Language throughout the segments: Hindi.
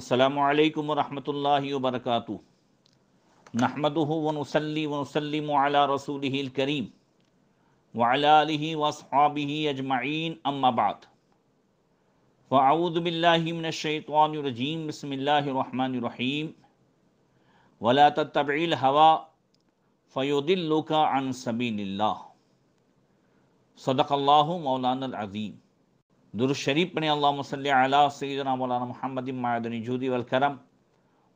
असलकम वरहमल वरक नहमद वनसली वनसलम रसूल करीम वाली वसहाबी अजमाइन अम्माबाद फ़ाऊदबिल्लिमिनशैतवानरजीम बसमीम वला तबिल हवा फ़योदिल्लुका अन सबील्ला सदक़ल्ला मौलाना अज़ीम दुरुशरीफ पढ़ें अल्लाह सल सैदना मौलाना महमद मादनी जूदी वलकरम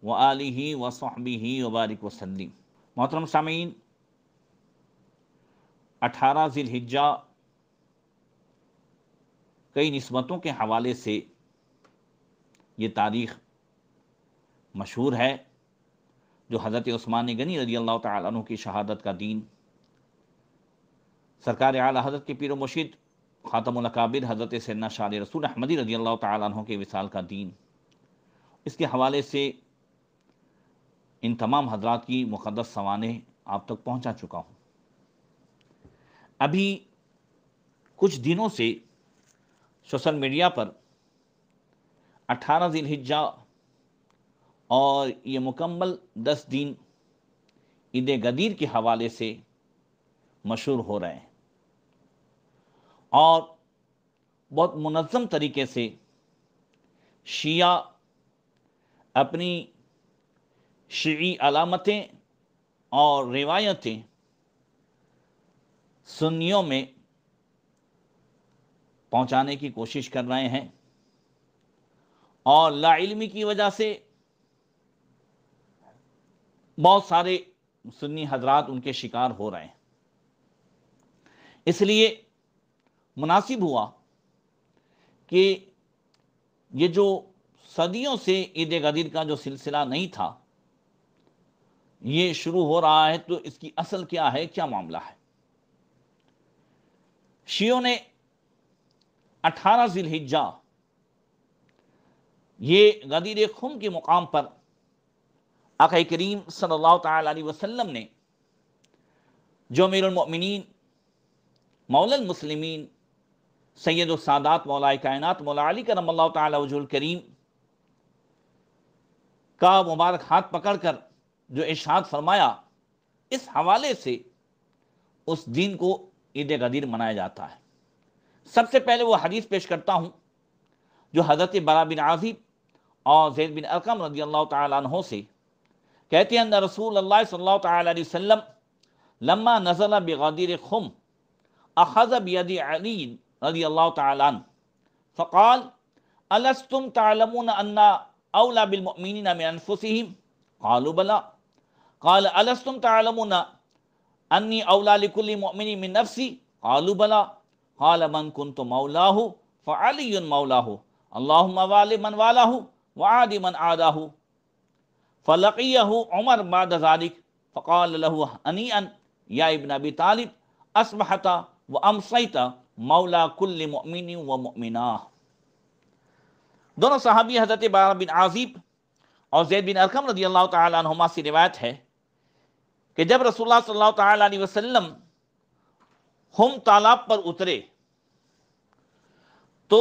व आली ही वसहबी ही वबारिक वसलम मोहतरम सामीन अठारह ज़िलहिजा कई नस्बतों के हवाले से ये तारीख़ मशहूर है जो हज़रत उस्मान गनी रजी अल्लाह तु की शहादत का दिन सरकार आला हज़रत के पीर मुशीद ख़ातमकाबिर हज़रत सन्ना शाद रसूल अहमदी रजी अल्लाह तहों के विसाल का दीन इसके हवाले से इन तमाम हजरात की मुक़दस सवाने आप तक पहुँचा चुका हूँ अभी कुछ दिनों से सोशल मीडिया पर अठारह हिज्जा और ये मुकम्मल दस दिन ईद गदीर के हवाले से मशहूर हो रहे हैं और बहुत मुनज़म तरीके से शिया अपनी शी अलामतें और रिवायतें सुन्नियों में पहुंचाने की कोशिश कर रहे हैं और लाइलमी की वजह से बहुत सारे सुन्नी हजरात उनके शिकार हो रहे हैं इसलिए मुनासिब हुआ कि ये जो सदियों से ईद गदीर का जो सिलसिला नहीं था ये शुरू हो रहा है तो इसकी असल क्या है क्या मामला है शियों ने 18 जिलहिजा ये गदीर खुम के मुकाम पर आका करीम सल्लल्लाहु अलैहि वसल्लम ने जो मेरमिन मौल मुसलमिन सैद सादात मौलाए कायनत मौला अली करम तजुल करीम का मुबारक हाथ पकड़ कर जो इशाद फरमाया इस हवाले से उस दिन को ईद गदीर मनाया जाता है सबसे पहले वो हदीस पेश करता हूँ जो हज़रत बरा बिन आजिब और जैद बिन अरकम रदी अल्लाह तहों से कहते हैं रसूल अल्लाह सल्लल्लाहु अलैहि वसल्लम लम्मा नज़ला बिगदीर खुम अखज़ यदी अली رضي الله تعالى عنه فقال ألستم تعلمون أن أولى بالمؤمنين من أنفسهم قالوا بلى قال ألستم تعلمون أني أولى لكل مؤمن من نفسي قالوا بلى قال من كنت مولاه فعلي مولاه اللهم وال من والاه وعادي من عاداه فلقيه عمر بعد ذلك فقال له هنيئا يا ابن أبي طالب أصبحت وأمصيت मौला कुल्ल मोमिन व मोमिना दोनों साहबी हज़रत बारा बिन आज़ीब और जैद बिन अरकम रजी अल्लाह से रिवायत है कि जब रसूलुल्लाह सल्लल्लाहु अलैहि वसल्लम हम तालाब पर उतरे तो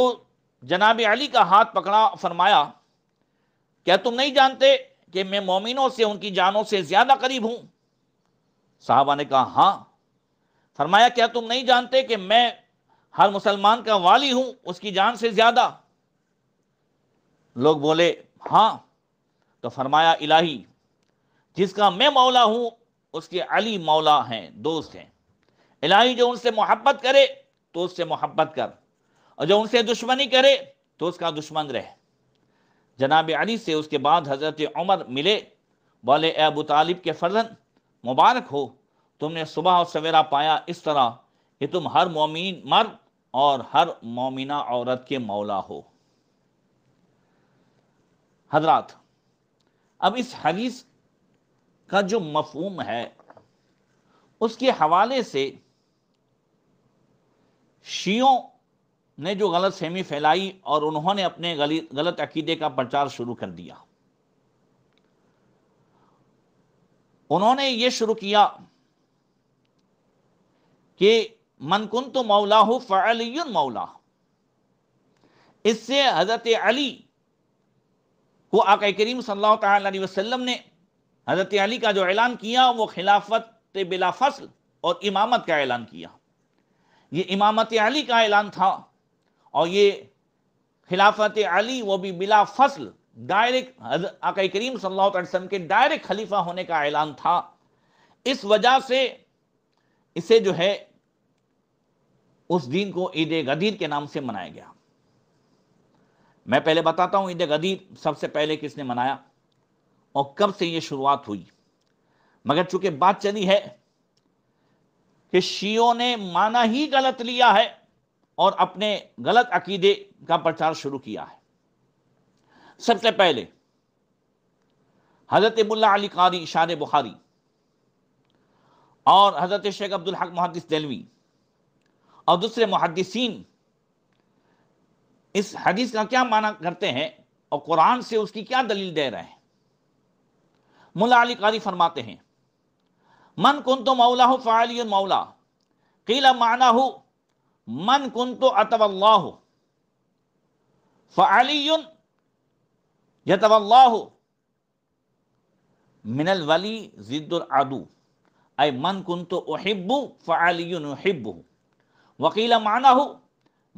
जनाब अली का हाथ पकड़ा फरमाया क्या तुम नहीं जानते कि मैं मोमिनों से उनकी जानों से ज़्यादा करीब हूं साहबा ने कहा हाँ फरमाया क्या तुम नहीं जानते कि मैं हर मुसलमान का वाली हूं उसकी जान से ज्यादा लोग बोले हाँ तो फरमाया इलाही जिसका मैं मौला हूं उसके अली मौला हैं दोस्त हैं इलाही जो उनसे मोहब्बत करे तो उससे मोहब्बत कर और जो उनसे दुश्मनी करे तो उसका दुश्मन रहे जनाब अली से उसके बाद हज़रत उमर मिले बोले अबू तालिब के फर्जन मुबारक हो तुमने सुबह और सवेरा पाया इस तरह कि तुम हर मोमिन मर्द और हर मोमिना औरत के मौला हो हजरात अब इस हदीस का जो मफहम है उसके हवाले से शियों ने जो गलत सहमी फैलाई और उन्होंने अपने गलत अकीदे का प्रचार शुरू कर दिया उन्होंने ये शुरू किया कि मनकुन तो मौला फ़लियन मौला इससे हज़रत अली को आका करीम सल्लाम ने हज़रत अली का जो ऐलान किया वो खिलाफत बिला फसल और इमामत का ऐलान किया ये इमामत अली का ऐलान था और ये खिलाफत अली वो भी बिला फसल डायरेक्ट आका करीम सल्लाम के डायरेक्ट खलीफा होने का ऐलान था इस वजह से इसे जो है उस दिन को ईद गदीर के नाम से मनाया गया मैं पहले बताता हूं ईद गदीर सबसे पहले किसने मनाया और कब से यह शुरुआत हुई मगर चूंकि बात चली है कि शियों ने माना ही गलत लिया है और अपने गलत अकीदे का प्रचार शुरू किया है सबसे पहले हज़रत मुल्ला अली कारी इशार बुखारी और हज़रत शेख अब्दुल हक मुहदस दिलवी और दूसरे मुहदसिन इस हदीस का क्या माना करते हैं और कुरान से उसकी क्या दलील दे रहे हैं मुला अली कारी फरमाते हैं मन कुन तो मौला हो फ़ाली मौला कीला माना हो मन कुन तो अतवल्ला हो फ़ाली यतवल्ला हो मिनल वली जिद्दुल आदू अय मन कुन तो ओहिब्बू फ़ाली उहिब्बू वकील माना हो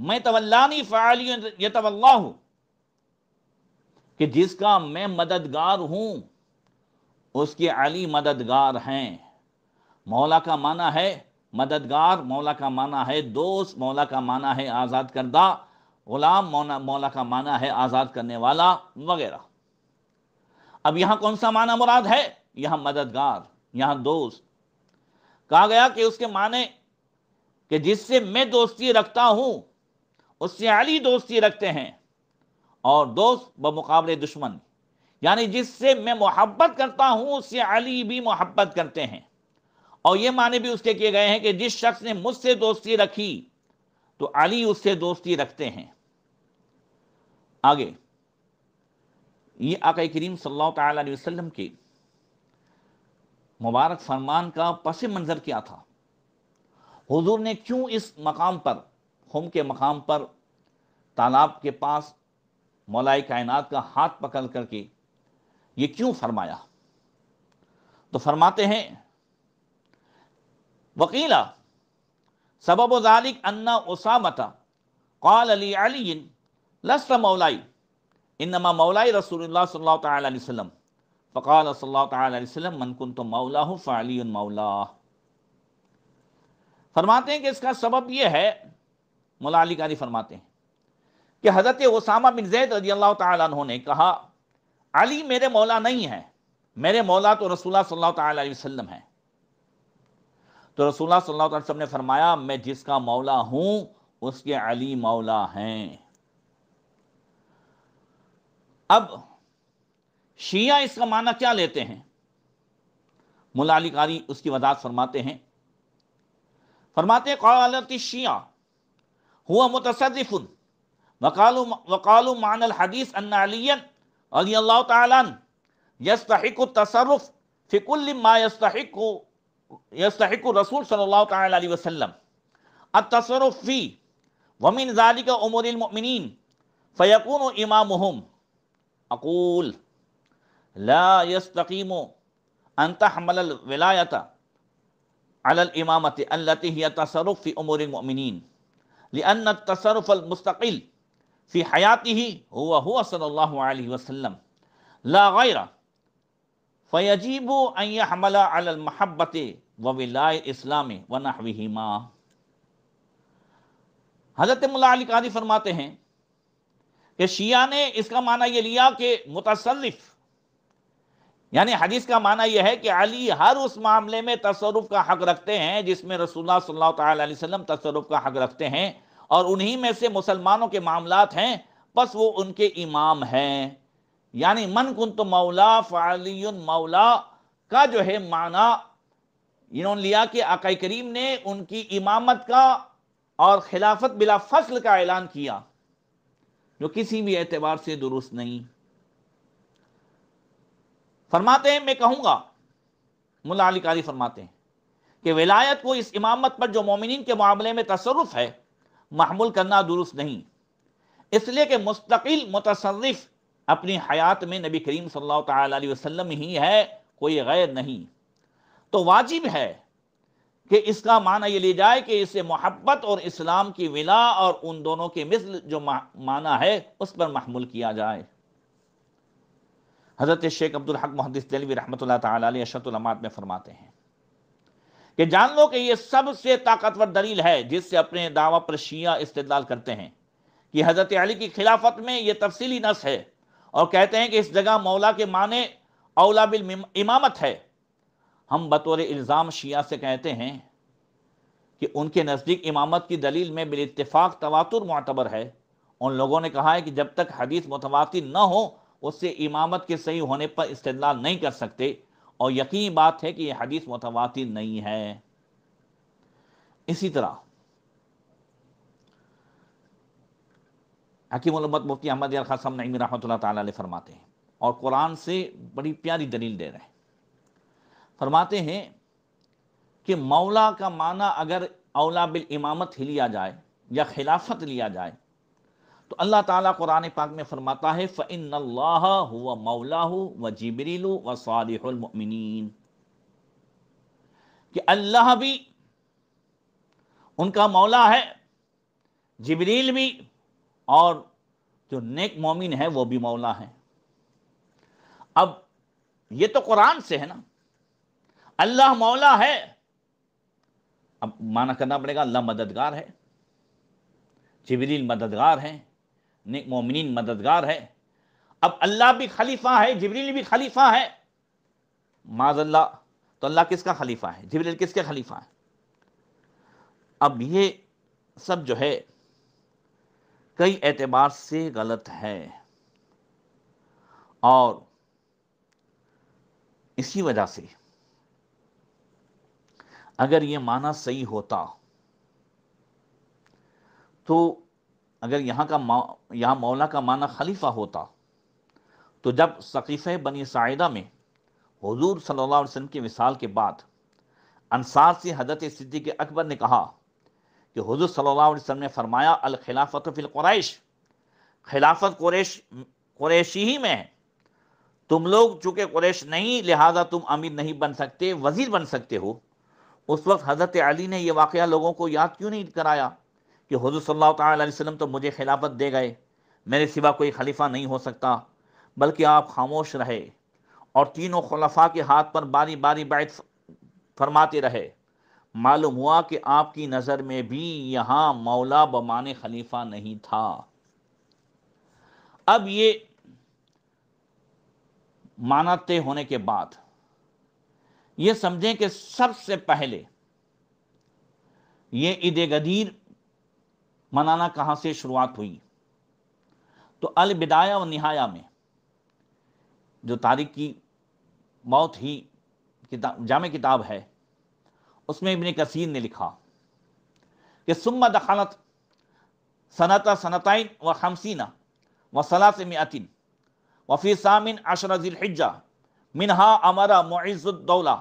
मैं तवल्लानी फ़ाली तवल्ला हूं कि जिसका मैं मददगार हूं उसके अली मददगार हैं मौला का माना है मददगार मौला का माना है दोस्त मौला का माना है आज़ाद करदा गुलाम मौला मौला का माना है आज़ाद करने वाला वगैरह अब यहां कौन सा माना मुराद है यहां मददगार यहां दोस्त कहा गया कि उसके माने कि जिससे मैं दोस्ती रखता हूं उससे अली दोस्ती रखते हैं और दोस्त ब मुकाबले दुश्मन यानी जिससे मैं मोहब्बत करता हूं उससे अली भी मोहब्बत करते हैं और ये माने भी उसके किए गए हैं कि जिस शख्स ने मुझसे दोस्ती रखी तो अली उससे दोस्ती रखते हैं आगे ये आका करीम सल्लल्लाहु अलैहि वसल्लम के मुबारक फरमान का पस मंज़र क्या था हुजूर ने क्यों इस मकाम पर हम के मकाम पर तालाब के पास मौलाई कायनात का हाथ पकड़ करके ये क्यों फरमाया तो फरमाते हैं वकीला सबब ज़ालिक अन्ना उसामता कौल अली अली लस्त मौलाई इनमा मौलाई रसूल सल्ला तसलम फ़काल सल्ला तसलम मनकुन तो मौला फ़ाली मौला फरमाते हैं कि इसका सबब यह है मौला अली कारी फरमाते हैं कि हज़रत ओसामा बिन जैद रजी अल्लाह तु ने कहा अली मेरे मौला नहीं है मेरे मौला तो रसूलुल्लाह सल्लल्लाहु अलैहि वसल्लम है तो रसूलुल्लाह सल्लल्लाहु अलैहि वसल्लम ने फरमाया मैं जिसका मौला हूं उसके अली मौला हैं अब शिया इसका माना क्या लेते हैं कारी उसकी वजात फरमाते हैं फरमाते कौलत शिया हुआ वकालु वकालु मान हदीस अन्नालियन अल्लाह तसरफ़ रसूल अकूल ला यस्तकीम अनत विलायता अल इमामत तसरफ़ फ़ी उमर मिन लिअन तसरफ़ अलमस्तकिल फ़ी हयाती ही हुआ हुआ सल्ला वसम लागर फ़यजीब हमला अलमहब्बत वबिला इस्लाम व नहवीमा हज़रत मुला अली कादी फरमाते हैं कि शिया ने इसका माना ये लिया कि मुतसलफ़ यानी हदीस का माना यह है कि अली हर उस मामले में तसरुफ का हक रखते हैं जिसमें रसूलुल्लाह सल्लल्लाहु अलैहि वसल्लम तसरुफ का हक रखते हैं और उन्हीं में से मुसलमानों के मामलात हैं बस वो उनके इमाम हैं यानी मन कुन तो मौला फ़ाली मौला का जो है माना इन्होंने लिया कि आकाई करीम ने उनकी इमामत का और खिलाफत बिला फसल का ऐलान किया जो किसी भी एतबार से दुरुस्त नहीं फरमाते हैं मैं कहूँगा मुला कारी फरमाते हैं कि विलायत को इस इमामत पर जो मोमिन के मामले में तसरुफ है महमूल करना दुरुस्त नहीं इसलिए कि मुस्तकिल मुतसरफ अपनी हयात में नबी करीम सल्लल्लाहु अलैहि ही है कोई गैर नहीं तो वाजिब है कि इसका माना यह ले जाए कि इसे मोहब्बत और इस्लाम की विला और उन दोनों के मिसल जो माना है उस पर महमूल किया जाए हज़रत शेख अब्दुल हक मुहदस दिलवी रहमत में फरमाते हैं कि जान लो कि यह सबसे ताकतवर दलील है जिससे अपने दावा पर शिया इस्तेदाल करते हैं कि हज़रत अली की खिलाफत में यह तफसीली नस है और कहते हैं कि इस जगह मौला के माने औला बिल इमामत है हम बतौर इल्ज़ाम शिया से कहते हैं कि उनके नज़दीक इमामत की दलील में इतफाक तवातुर मतबर है उन लोगों ने कहा है कि जब तक हदीस मुतवा न हो उससे इमामत के सही होने पर इस्तेदलाल नहीं कर सकते और यकीन बात है कि यह हदीस मुतवातिर नहीं है इसी तरह हकीमत मुफ्ती अहमद यार खान नईमी फरमाते हैं और कुरान से बड़ी प्यारी दलील दे रहे हैं फरमाते हैं कि मौला का माना अगर औला बिल इमामत ही लिया जाए या खिलाफत लिया जाए तो अल्लाह ताला कुरान पाक में फरमाता है फ़िन हुआ मौला व जबरील व सालमिन कि अल्लाह भी उनका मौला है जबरील भी और जो नेक मोमिन है वो भी मौला है अब ये तो कुरान से है ना अल्लाह मौला है अब माना करना पड़ेगा अल्लाह मददगार है जबरील मददगार हैं नेक मोमिन मददगार है अब अल्लाह भी खलीफा है जबरील भी खलीफा है माजल्ला तो अल्लाह किसका खलीफा है जबरील किसके खलीफा है अब ये सब जो है कई एतबार से गलत है और इसी वजह से अगर ये माना सही होता तो अगर यहाँ का यहाँ मौला का माना खलीफा होता तो जब सकीफ़ बनी सायदा में हजूर सल्ला अलैहि के मिसाल के बाद अनसार से हजरत सिद्दीक अकबर ने कहा कि हजूर सल्ला वसम ने फरमाया अल खिलाफत फिल कुरैश खिलाफत कुरैश कुरैशी ही में है तुम लोग चूँकि कुरैश नहीं लिहाजा तुम अमीर नहीं बन सकते वज़ीर बन सकते हो उस वक्त हज़रत अली ने यह वाक़ लोगों को याद क्यों नहीं कराया कि हजू सल्ला तो मुझे खिलाफत दे गए मेरे सिवा कोई खलीफा नहीं हो सकता बल्कि आप खामोश रहे और तीनों खलफा के हाथ पर बारी बारी बैठ फरमाते रहे मालूम हुआ कि आपकी नज़र में भी यहाँ मौला बमान खलीफा नहीं था अब ये माना तय होने के बाद ये समझें कि सबसे पहले ये ईद गदीर मनाना कहाँ से शुरुआत हुई तो अलबिदाया और नहाया में जो तारिक की बहुत ही किताब जाम किताब है उसमें इबन कसीर ने लिखा कि सुम्मा दखालत सनता सनतन व खमसीना व सलास मतिन वफ़ी सामिन अशरजिलहिजा मिनहा अमरा मुइज़ुद्दौला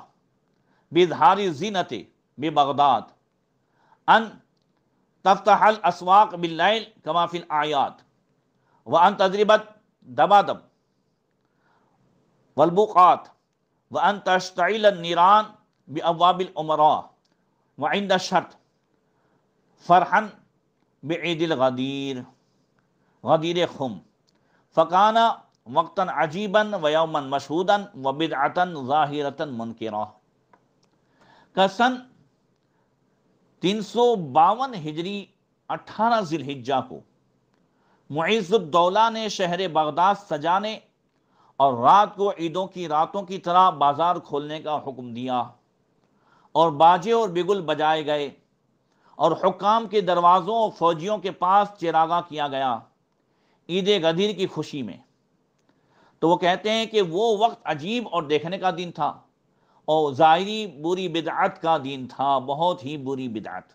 बिजहारी जीनत बे बगदाद अन तफ्तहल असवाक बिल्लाइल कमाफिल आयात व अन तजरबत दबादब वलबुक़ात व अन तश्तिल निरान बवाबिल उमरा व इंद शर्त फ़रहन बेदिल गदीर गदीर खुम फ़काना वक्ता अजीबन व यौमन मशहूदन व बिदअतन ज़ाहिरतन कसन तीन सौ बावन हिजरी अठारह जिलहिजा को मुइजुद्दौला ने शहर बगदाद सजाने और रात को ईदों की रातों की तरह बाजार खोलने का हुक्म दिया और बाजे और बिगुल बजाए गए और हुकाम के दरवाज़ों और फौजियों के पास चिरागा किया गया ईद गदीर की खुशी में तो वो कहते हैं कि वो वक्त अजीब और देखने का दिन था और ज़ाहरी बुरी बिदात का दिन था बहुत ही बुरी बिदात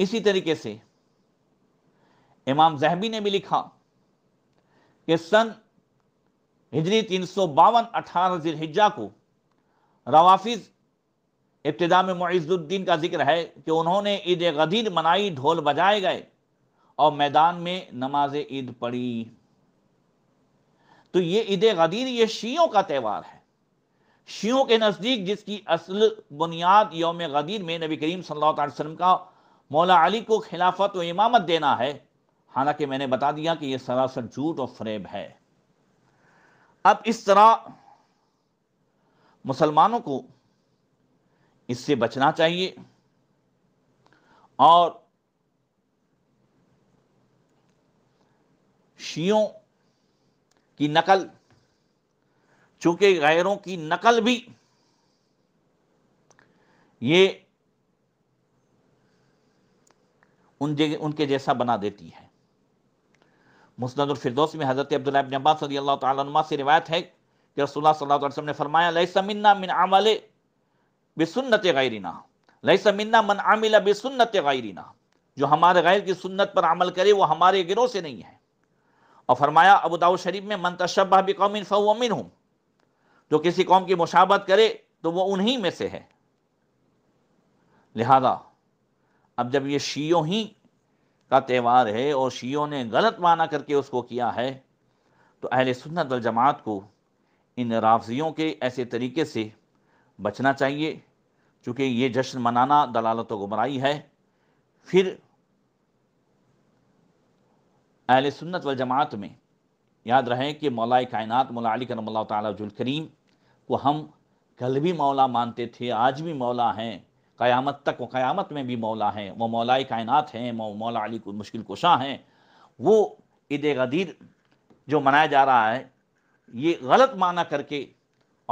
इसी तरीके से इमाम जहबी ने भी लिखा कि सन हिजरी तीन सौ बावन अठारह हिजा को रवाफिज इब्तदा में मुइजुद्दीन का जिक्र है कि उन्होंने ईद गदीर मनाई ढोल बजाए गए और मैदान में नमाज ईद पढ़ी तो ये ईद गदीर ये शीयों का त्यौहार है शियों के नज़दीक जिसकी असल बुनियाद योम गदीर में नबी करीम सल्लल्लाहु अलैहि वसल्लम का मौला अली को खिलाफत व इमामत देना है हालांकि मैंने बता दिया कि यह सरासर झूठ और फरेब है अब इस तरह मुसलमानों को इससे बचना चाहिए और शियों की नकल चूंकि गैरों की नकल भी ये उन उनके जैसा बना देती है मुस्दरफरदौस में हज़रत अब्दुल्लाबिन अब्बास रदी अल्लाह तुमा से रिवायत है कि रसोल्ला सल्लल्लाहु अलैहि वसल्लम ने फरमाया लमिन्ना मिन आमल बेसन्नत गैरिना लमिन्ना मन आमिल बेसन्नत गैरिना जो हमारे गैर की सुन्नत पर अमल करे वो हमारे गिरोह से नहीं है और फरमाया अबू दाऊद शरीफ में मन तशबा बिकौमिन फ़मिन हूँ जो किसी कौम की मुशाबत करे तो वो उन्हीं में से है लिहाजा अब जब ये शीयों ही का त्यौहार है और शीयों ने गलत माना करके उसको किया है तो अहल सुन्नत जमात को इन राफजियों के ऐसे तरीके से बचना चाहिए चूँकि ये जश्न मनाना दलालत गुमराई है फिर अहल सुन्नत वल जमात में याद रहे कि मौलाए कायनत मौला अली करम तजुल करीम को हम कल भी मौला मानते थे आज भी मौला हैं क़यामत तक वो क़यामत में भी मौला हैं वो मौलाई कायनात हैं मौला अली को मुश्किल कुशा हैं वो ईद गदीर जो मनाया जा रहा है ये गलत माना करके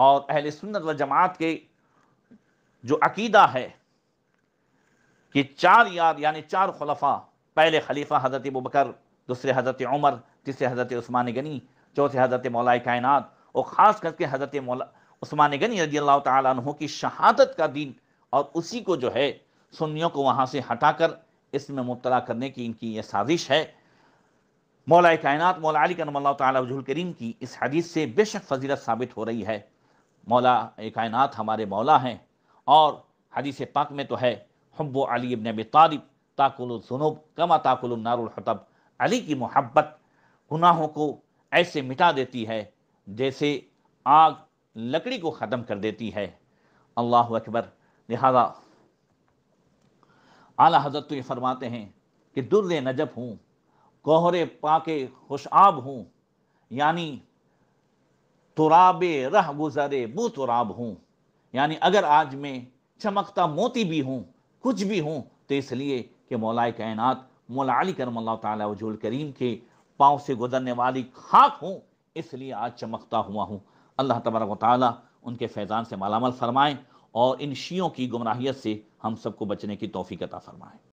और अहल सुन्नत व जमात के जो अकीदा है कि चार यार यानी चार खलफा पहले खलीफा हज़रत अबू बकर दूसरे हज़रत उमर तीसरे हज़रत उस्मान गनी चौथे हज़रत मौलाई कायनात और ख़ास करके हज़रत मौला उस्मान गनी रजी अल्लाह तहों की शहादत का दिन और उसी को जो है सुन्नियों को वहाँ से हटाकर इसमें मुबतला करने की इनकी यह साजिश है मौला कायनत मौला अली करम तजुल करीम की इस हदीस से बेशक फजीलत साबित हो रही है मौला कायनत हमारे मौला हैं और हदीस पाक में तो है हब्ब अली इबन अब ताकुल ताकुलजुनूब कमा ताकुलनारतब अली की मोहब्बत गुनाहों को ऐसे मिटा देती है जैसे आग लकड़ी को ख़त्म कर देती है अल्लाह अकबर लिहाजा आला हजरत तो ये फरमाते हैं कि दुर्द नजब हूँ कोहरे पाके खुशाब हूँ यानी तुराब रह गुजरे बु तुराब हूँ यानी अगर आज मैं चमकता मोती भी हूँ कुछ भी हूँ तो इसलिए कि मौलाए कायनात मौला अली करम अल्लाह ताला करीम के पाँव से गुजरने वाली खाक हूँ इसलिए आज चमकता हुआ हूँ अल्लाह तबारक ताली उनके फैज़ान से मालामल फरमाएँ और इन शीयों की गुमराहियत से हम सबको बचने की तोफ़ी अता फरमाएँ